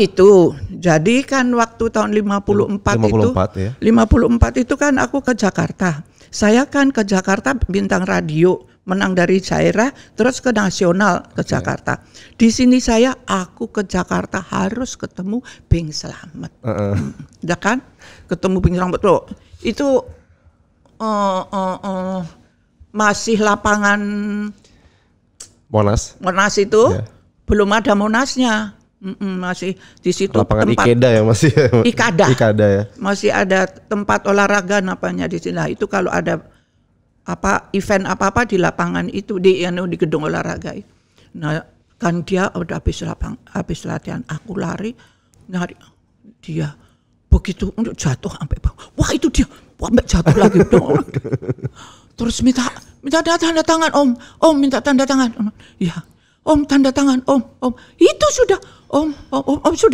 itu. Jadi kan waktu tahun 54, 54 itu ya. 54 itu kan aku ke Jakarta. Saya kan ke Jakarta bintang radio, menang dari daerah terus ke nasional ke okay. Jakarta. Di sini saya aku ke Jakarta harus ketemu Bing selamat Uh -uh. Hmm, ya kan? Ketemu Bing selamat loh. Itu uh, uh, uh, masih lapangan Monas. Monas itu yeah. belum ada Monasnya Mm-mm, masih di situ lapangan tempat Ikeda ya masih ya. Ikada. Ikada ya. Masih ada tempat olahraga namanya di sini. Nah, itu kalau ada apa event apa-apa di lapangan itu di yang di gedung olahraga itu. Nah, kan dia udah habis lapang habis latihan aku lari nyari dia begitu untuk jatuh sampai bang Wah, itu dia. Wah, jatuh lagi dong. Terus minta minta tanda tangan, Om. Om minta tanda tangan. Om. Ya. Om tanda tangan, Om. Om. Itu sudah om, om, om, om Sudan.